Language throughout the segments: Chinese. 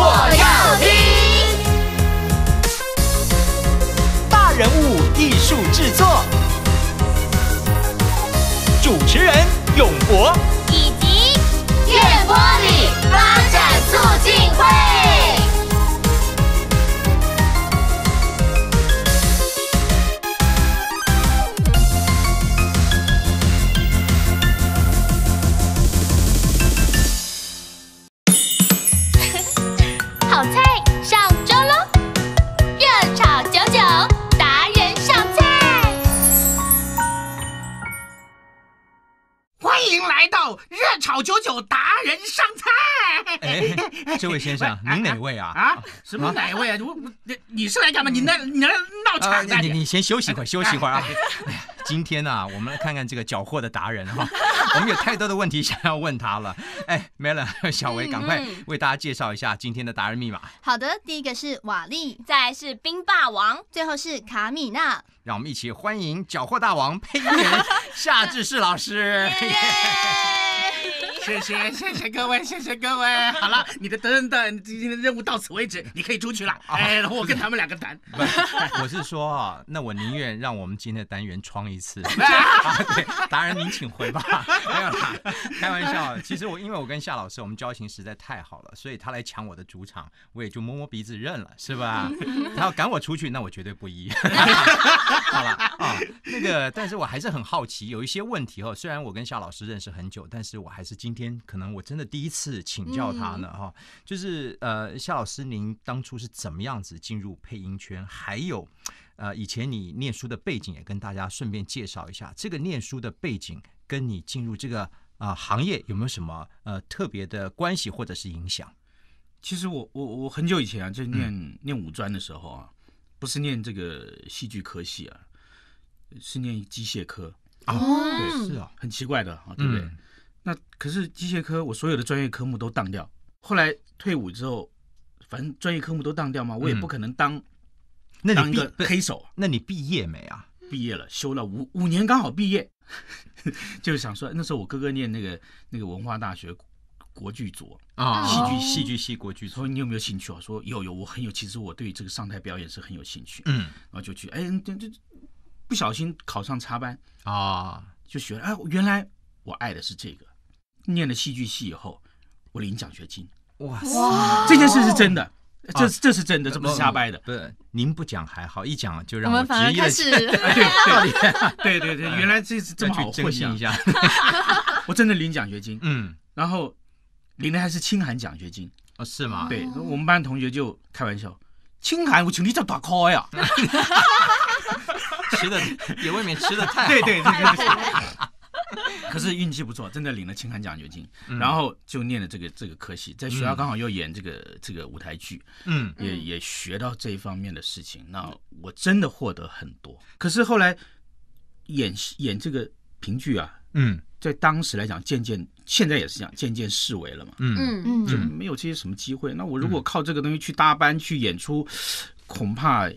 我要听大人物艺术制作，主持人永博以及电波里发展促进会。人上菜！哎，这位先生，您哪位啊？啊，什么哪位啊？我我你是来干嘛？你来你来闹场的？你你先休息会，休息会啊！今天呢，我们来看看这个缴获的达人哈，我们有太多的问题想要问他了。哎，没了，小维赶快为大家介绍一下今天的达人密码。好的，第一个是瓦力，再来是冰霸王，最后是卡米娜。让我们一起欢迎缴获大王配音员夏志士老师。谢谢谢谢各位，谢谢各位。好了，你的等等今天的任务到此为止，你可以出去了。哎，我跟他们两个谈。我是说啊，那我宁愿让我们今天的单元创一次。对，达人您请回吧。没有啦，开玩笑。其实我因为我跟夏老师我们交情实在太好了，所以他来抢我的主场，我也就摸摸鼻子认了，是吧？他要赶我出去，那我绝对不依。好了啊，那个，但是我还是很好奇，有一些问题哦。虽然我跟夏老师认识很久，但是我还是今。天，可能我真的第一次请教他呢，哈，就是呃，夏老师，您当初是怎么样子进入配音圈？还有呃，以前你念书的背景也跟大家顺便介绍一下。这个念书的背景跟你进入这个啊行业有没有什么呃特别的关系或者是影响？其实我我我很久以前啊，就念念五专的时候啊，不是念这个戏剧科系啊，是念机械科啊，对，是啊，很奇怪的啊，对不对？那可是机械科，我所有的专业科目都当掉。后来退伍之后，反正专业科目都当掉嘛，我也不可能当。那当个黑手？那你毕业没啊？毕业了，修了五五年，刚好毕业。就是想说，那时候我哥哥念那个那个文化大学国剧组啊，戏剧戏剧系国剧组，说你有没有兴趣啊？说有有，我很有，其实我对这个上台表演是很有兴趣。嗯，然后就去，哎，这这不小心考上插班啊，就学啊，原来我爱的是这个。念了戏剧系以后，我领奖学金，哇，这件事是真的，这这是真的，这不是瞎掰的。对，您不讲还好，一讲就让我。我们反对对 对 对，原来这次这么好，震一下。我真的领奖学金，嗯，然后领的还是清寒奖学金啊？是吗？对我们班同学就开玩笑，清寒，我请你吃大 l 呀。吃的也未免吃的太对对对。可是运气不错，真的领了青函奖学金，然后就念了这个这个科系，在学校刚好又演这个这个舞台剧，嗯，也也学到这一方面的事情。那我真的获得很多。可是后来演演这个评剧啊，嗯，在当时来讲，渐渐现在也是这样，渐渐视为了嘛，嗯嗯，就没有这些什么机会。那我如果靠这个东西去搭班去演出，恐怕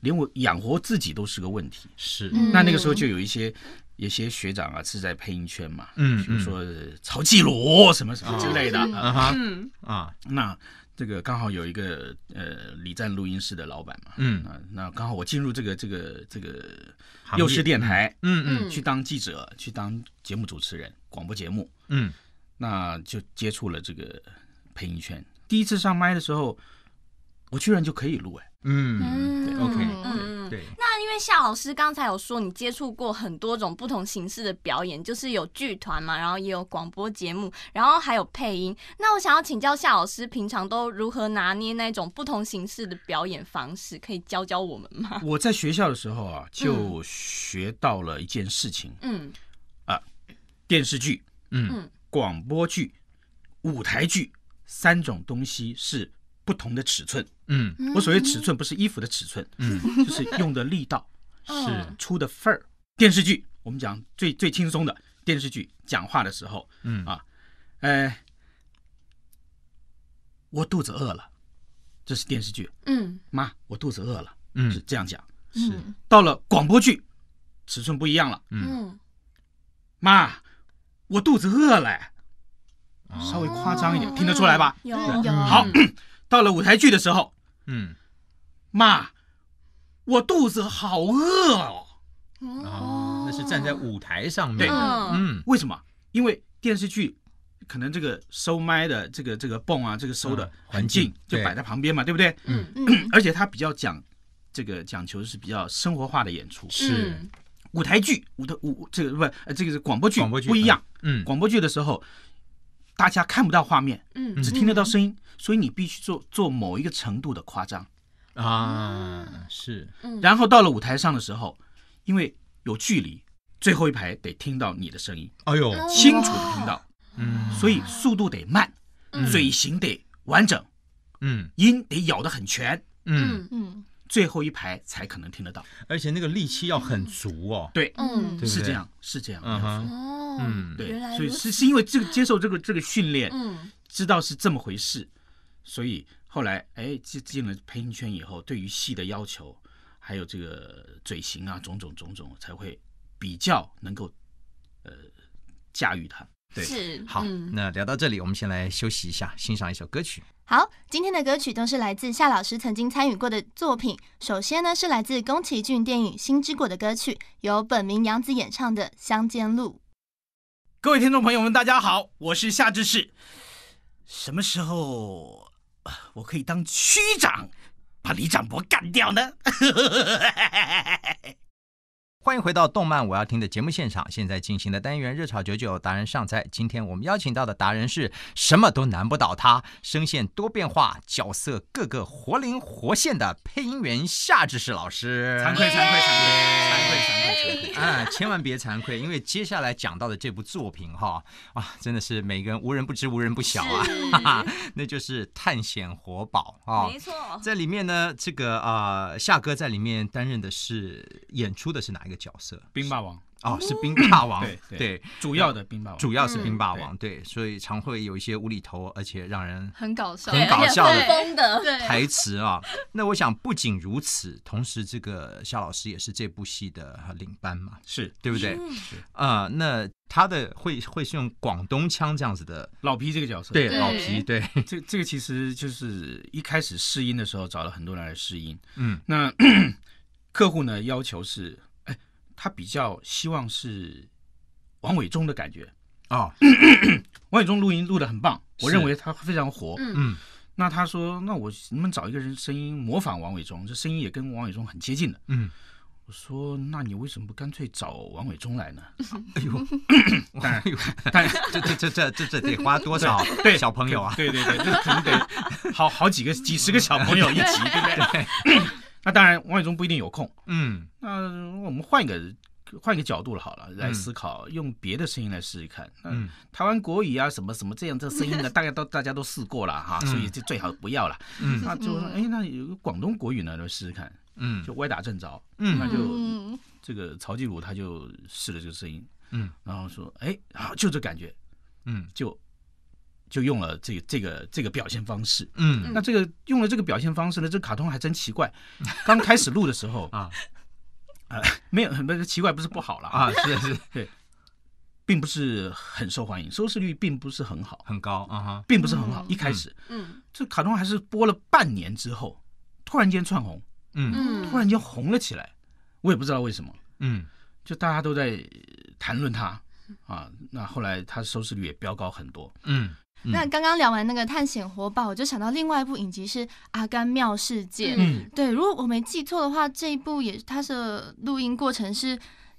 连我养活自己都是个问题。是，那那个时候就有一些。有些学长啊是在配音圈嘛，嗯，比如说曹继龙什么什么之类的，嗯啊，那这个刚好有一个呃李站录音室的老板嘛，嗯啊，那刚好我进入这个这个这个幼师电台，嗯嗯，去当记者，去当节目主持人，广播节目，嗯，那就接触了这个配音圈。第一次上麦的时候，我居然就可以录哎，嗯对 o k 对。夏老师刚才有说，你接触过很多种不同形式的表演，就是有剧团嘛，然后也有广播节目，然后还有配音。那我想要请教夏老师，平常都如何拿捏那种不同形式的表演方式？可以教教我们吗？我在学校的时候啊，就学到了一件事情。嗯啊，电视剧、嗯广播剧、舞台剧三种东西是不同的尺寸。嗯，我所谓尺寸不是衣服的尺寸，嗯，就是用的力道。是出的份儿。电视剧我们讲最最轻松的电视剧，讲话的时候，嗯啊，呃，我肚子饿了，这是电视剧。嗯，妈，我肚子饿了。嗯，是这样讲。嗯，到了广播剧，尺寸不一样了。嗯，妈，我肚子饿了，稍微夸张一点，听得出来吧？有有。好，到了舞台剧的时候，嗯，妈。我肚子好饿哦！哦，那是站在舞台上面。对，嗯，为什么？因为电视剧可能这个收麦的这个这个泵啊，这个收的很近，就摆在旁边嘛，对不对？嗯嗯。而且它比较讲这个讲求是比较生活化的演出。是。舞台剧、舞台、舞这个不这个是广播剧，不一样。嗯。广播剧的时候，大家看不到画面，嗯，只听得到声音，所以你必须做做某一个程度的夸张。啊，是，然后到了舞台上的时候，因为有距离，最后一排得听到你的声音，哎呦，清楚的听到，嗯，所以速度得慢，嘴型得完整，嗯，音得咬得很全，嗯嗯，最后一排才可能听得到，而且那个力气要很足哦，对，嗯，是这样，是这样，哦，嗯，对，所以是是因为这个接受这个这个训练，嗯，知道是这么回事，所以。后来，哎，进进了配音圈以后，对于戏的要求，还有这个嘴型啊，种种种种，才会比较能够呃驾驭它。对，是好。那聊到这里，我们先来休息一下，欣赏一首歌曲。好，今天的歌曲都是来自夏老师曾经参与过的作品。首先呢，是来自宫崎骏电影《星之国》的歌曲，由本名杨子演唱的《乡间路》。各位听众朋友们，大家好，我是夏志士。什么时候？我可以当区长，把李展博干掉呢。欢迎回到动漫我要听的节目现场，现在进行的单元热炒九九达人上菜。今天我们邀请到的达人是什么都难不倒他，声线多变化，角色个个活灵活现的配音员夏志士老师。惭愧惭愧惭愧惭愧惭愧啊！千万别惭愧，因为接下来讲到的这部作品哈，啊，真的是每个人无人不知无人不晓啊，那就是《探险活宝》啊。没错，在里面呢，这个啊，夏哥在里面担任的是演出的是哪一个角色，冰霸王哦，是冰霸王，对对，主要的冰霸王，主要是冰霸王，对，所以常会有一些无厘头，而且让人很搞笑、很搞笑的台词啊。那我想不仅如此，同时这个夏老师也是这部戏的领班嘛，是对不对？啊，那他的会会是用广东腔这样子的，老皮这个角色，对老皮，对这这个其实就是一开始试音的时候找了很多人来试音，嗯，那 客户呢要求是。他比较希望是王伟忠的感觉啊，王伟忠录音录的很棒，我认为他非常活。嗯，那他说，那我你们找一个人声音模仿王伟忠，这声音也跟王伟忠很接近的。嗯，我说，那你为什么不干脆找王伟忠来呢？哎呦，当然但 这这这这这这得花多少？对，小朋友啊，对对对，这可能得好好几个几十个小朋友一起，对不对？那当然，王伟忠不一定有空。嗯，那我们换一个换一个角度了，好了，来思考，用别的声音来试试看。嗯，台湾国语啊，什么什么这样这声音呢，大概都大家都试过了哈，所以就最好不要了。嗯，那就说，哎，那有个广东国语呢，都试试看。嗯，就歪打正着。嗯，那就这个曹继武他就试了这个声音。嗯，然后说，哎，好，就这感觉。嗯，就。就用了这个这个这个表现方式，嗯，那这个用了这个表现方式呢？这卡通还真奇怪。刚开始录的时候啊，呃，没有，不是奇怪，不是不好了啊，是是，对，并不是很受欢迎，收视率并不是很好，很高啊哈，并不是很好。一开始，嗯，这卡通还是播了半年之后，突然间窜红，嗯，突然间红了起来，我也不知道为什么，嗯，就大家都在谈论它啊。那后来它收视率也飙高很多，嗯。那刚刚聊完那个探险活宝，我就想到另外一部影集是《阿甘妙世界》。对，如果我没记错的话，这一部也，它是录音过程是，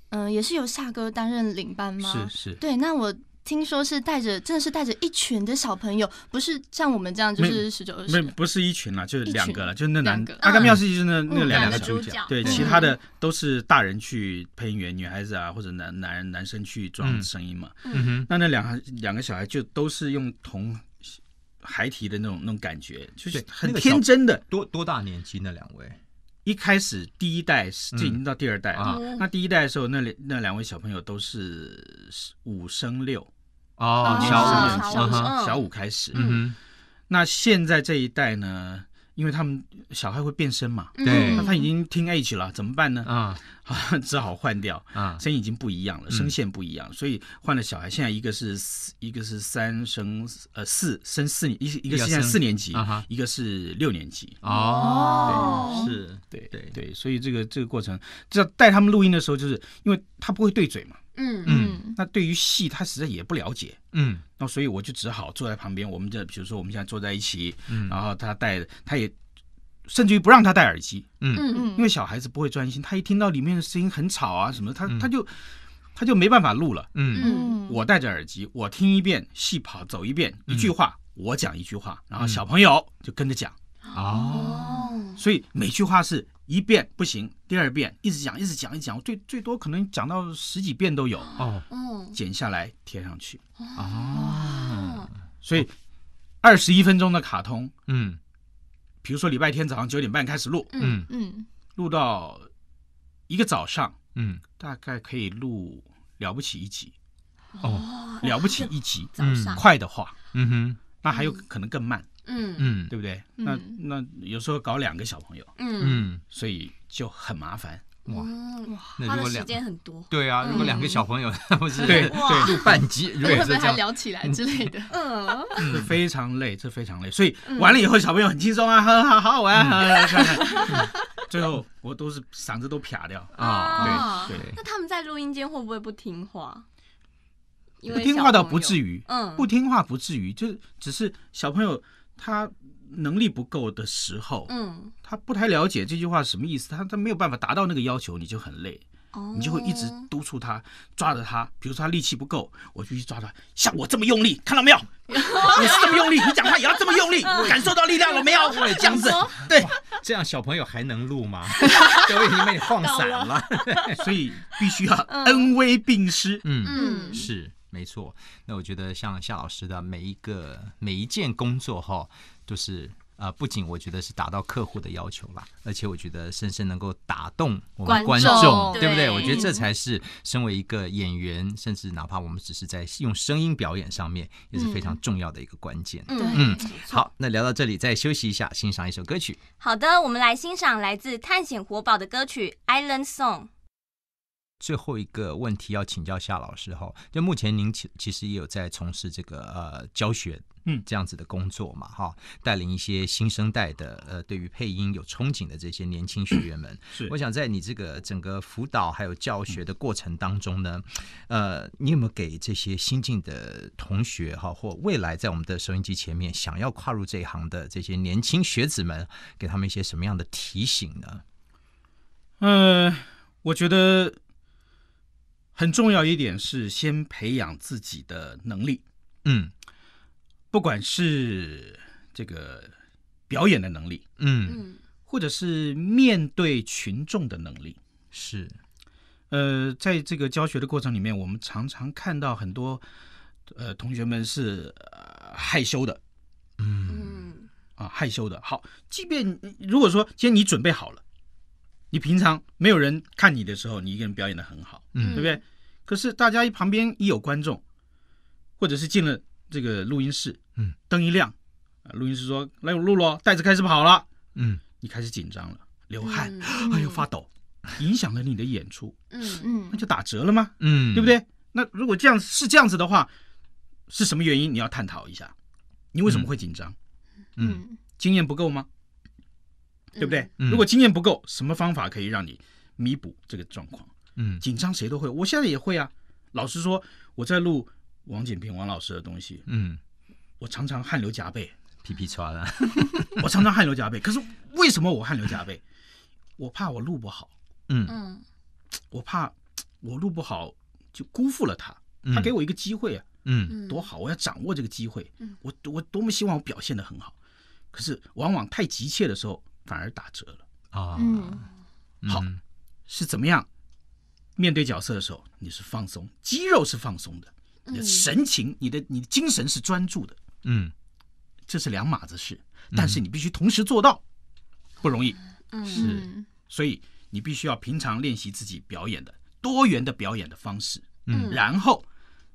嗯，也是由夏哥担任领班吗？是是。对，那我。听说是带着，真的是带着一群的小朋友，不是像我们这样就是十九二十。没不是一群了，就是两个了，就那两个。阿甘妙事就是那那两个主角，对，其他的都是大人去配音员，女孩子啊或者男男男生去装声音嘛。嗯哼。那那两两个小孩就都是用童孩提的那种那种感觉，就是很天真的。多多大年纪那两位？一开始第一代是已经到第二代啊。那第一代的时候，那两那两位小朋友都是五升六。哦，小五开始。嗯，那现在这一代呢？因为他们小孩会变声嘛，对，那他已经听 H 了，怎么办呢？啊，只好换掉啊，声音已经不一样了，声线不一样，所以换了小孩。现在一个是一个是三升呃四升四年一一个是在四年级，一个是六年级。哦，是对对对，所以这个这个过程，就要带他们录音的时候，就是因为他不会对嘴嘛。嗯嗯。那对于戏，他实在也不了解。嗯，那所以我就只好坐在旁边。我们这，比如说我们现在坐在一起，然后他戴，他也甚至于不让他戴耳机。嗯嗯，因为小孩子不会专心，他一听到里面的声音很吵啊什么，他他就他就没办法录了。嗯嗯，我戴着耳机，我听一遍戏跑走一遍，一句话我讲一句话，然后小朋友就跟着讲。哦。所以每句话是一遍不行，第二遍一直讲，一直讲，一讲，最最多可能讲到十几遍都有哦。嗯，剪下来贴上去啊。所以二十一分钟的卡通，嗯，比如说礼拜天早上九点半开始录，嗯嗯，录到一个早上，嗯，大概可以录了不起一集哦，了不起一集，早上快的话，嗯哼，那还有可能更慢。嗯嗯，对不对？那那有时候搞两个小朋友，嗯嗯，所以就很麻烦哇哇，果的时间很多。对啊，如果两个小朋友，他们是对录半集，如果会被他聊起来之类的？嗯，非常累，这非常累。所以完了以后，小朋友很轻松啊，好好好玩。最后我都是嗓子都撇掉啊。对对，那他们在录音间会不会不听话？不听话倒不至于，嗯，不听话不至于，就是只是小朋友。他能力不够的时候，嗯，他不太了解这句话什么意思，他他没有办法达到那个要求，你就很累，你就会一直督促他抓着他。比如说他力气不够，我就去抓他，像我这么用力，看到没有？你是这么用力，你讲话也要这么用力，感受到力量了没有？我这样子，对，这样小朋友还能录吗？都已经被你放散了，所以必须要恩威并施，嗯，是。没错，那我觉得像夏老师的每一个每一件工作哈，都是啊，不仅我觉得是达到客户的要求啦，而且我觉得深深能够打动我们观众，对不对？我觉得这才是身为一个演员，甚至哪怕我们只是在用声音表演上面，也是非常重要的一个关键。嗯，好，那聊到这里，再休息一下，欣赏一首歌曲。好的，我们来欣赏来自探险活宝的歌曲《Island Song》。最后一个问题要请教夏老师哈，就目前您其其实也有在从事这个呃教学，嗯，这样子的工作嘛哈，带领一些新生代的呃，对于配音有憧憬的这些年轻学员们，是，我想在你这个整个辅导还有教学的过程当中呢，呃，你有没有给这些新进的同学哈，或未来在我们的收音机前面想要跨入这一行的这些年轻学子们，给他们一些什么样的提醒呢？嗯，我觉得。很重要一点是先培养自己的能力，嗯，不管是这个表演的能力，嗯，或者是面对群众的能力，是，呃，在这个教学的过程里面，我们常常看到很多呃同学们是害羞的，嗯，啊害羞的，好，即便如果说，今天你准备好了。你平常没有人看你的时候，你一个人表演的很好，嗯，对不对？可是大家一旁边一有观众，或者是进了这个录音室，嗯，灯一亮，啊，录音师说来我录了，袋子开始跑了，嗯，你开始紧张了，流汗，哎呦发抖，影响了你的演出，嗯嗯，那就打折了吗？嗯，对不对？那如果这样是这样子的话，是什么原因？你要探讨一下，你为什么会紧张？嗯，经验不够吗？对不对？如果经验不够，什么方法可以让你弥补这个状况？嗯，紧张谁都会，我现在也会啊。老实说，我在录王景平王老师的东西，嗯，我常常汗流浃背，皮皮穿的。我常常汗流浃背，可是为什么我汗流浃背？我怕我录不好，嗯，我怕我录不好就辜负了他。他给我一个机会，啊，嗯，多好！我要掌握这个机会，嗯，我我多么希望我表现的很好，可是往往太急切的时候。反而打折了啊！嗯，好是怎么样面对角色的时候，你是放松，肌肉是放松的，神情你的你的精神是专注的，嗯，这是两码子事，但是你必须同时做到，不容易，嗯，是，所以你必须要平常练习自己表演的多元的表演的方式，嗯，然后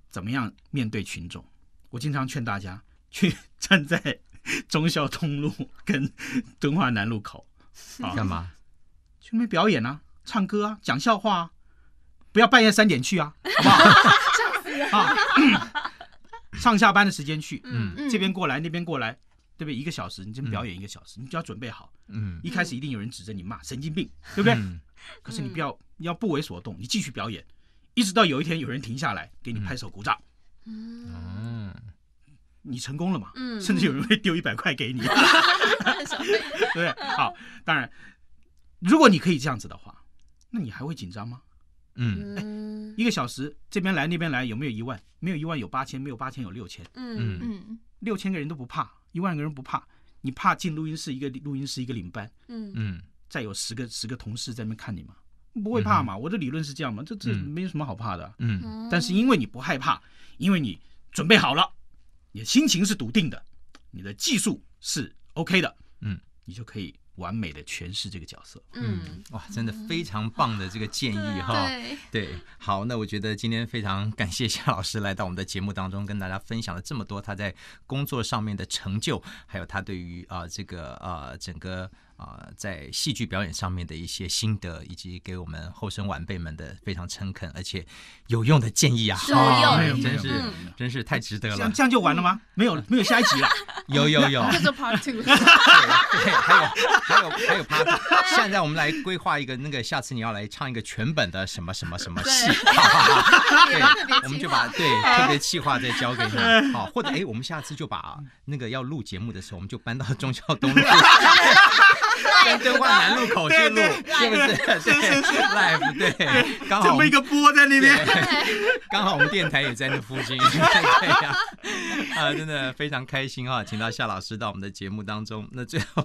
怎么样面对群众？我经常劝大家去站在。忠孝东路跟敦化南路口干嘛？准没表演啊，唱歌啊，讲笑话啊！不要半夜三点去啊，好不好？啊！上下班的时间去，嗯，这边过来那边过来，对不对？一个小时，你就表演一个小时，你就要准备好。嗯，一开始一定有人指着你骂神经病，对不对？可是你不要，你要不为所动，你继续表演，一直到有一天有人停下来给你拍手鼓掌。嗯。你成功了嘛？嗯，甚至有人会丢一百块给你。对，好，当然，如果你可以这样子的话，那你还会紧张吗？嗯，一个小时这边来那边来，有没有一万？没有一万，有八千；没有八千，有六千。嗯嗯六千个人都不怕，一万个人不怕，你怕进录音室一个录音室一个领班？嗯嗯，再有十个十个同事在那看你嘛，不会怕嘛？我的理论是这样嘛，这这没有什么好怕的。嗯，但是因为你不害怕，因为你准备好了。你的心情是笃定的，你的技术是 OK 的，嗯，你就可以完美的诠释这个角色，嗯，哇，真的非常棒的这个建议哈，对，好，那我觉得今天非常感谢夏老师来到我们的节目当中，跟大家分享了这么多他在工作上面的成就，还有他对于啊这个啊整个。啊，在戏剧表演上面的一些心得，以及给我们后生晚辈们的非常诚恳而且有用的建议啊，实用，真是，真是太值得了。这样就完了吗？没有，没有下一集了。有 有有，叫做 Part Two。对，还有还有还有 Part。现在我们来规划一个，那个下次你要来唱一个全本的什么什么什么戏。对，我们就把对特别计划再交给你。好，或者哎，我们下次就把那个要录节目的时候，我们就搬到钟晓东。敦化南路口就路，是不是？是是是，life 对，刚好。这么一个波在那边，刚好我们电台也在那附近。啊，真的非常开心啊！请到夏老师到我们的节目当中。那最后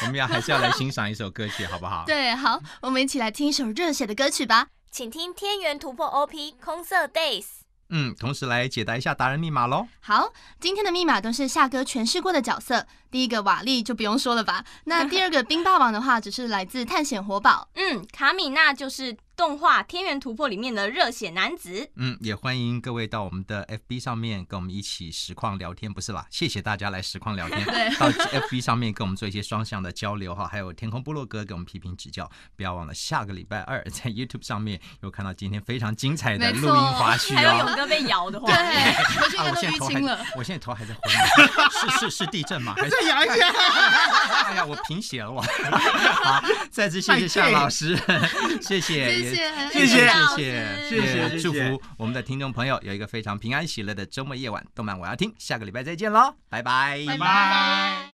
我们要还是要来欣赏一首歌曲，好不好？对，好，我们一起来听一首热血的歌曲吧。请听天元突破 OP《空色 Days》。嗯，同时来解答一下达人密码喽。好，今天的密码都是夏哥诠释过的角色。第一个瓦力就不用说了吧，那第二个冰霸王的话，只是来自探险活宝。嗯，卡米娜就是。动画《天元突破》里面的热血男子，嗯，也欢迎各位到我们的 FB 上面跟我们一起实况聊天，不是吧？谢谢大家来实况聊天，对，到 FB 上面跟我们做一些双向的交流哈。还有天空部落哥给我们批评指教，不要忘了下个礼拜二在 YouTube 上面又看到今天非常精彩的录音花絮哦、还有勇哥被摇的，话，对，啊、我现在头还，我现在头还在昏，是是是地震吗？还在摇一下，哎呀，我贫血了我。好，再次谢谢夏老师，谢谢。谢谢谢谢谢谢！祝福我们的听众朋友有一个非常平安喜乐的周末夜晚。动漫我要听，下个礼拜再见喽，拜拜拜拜。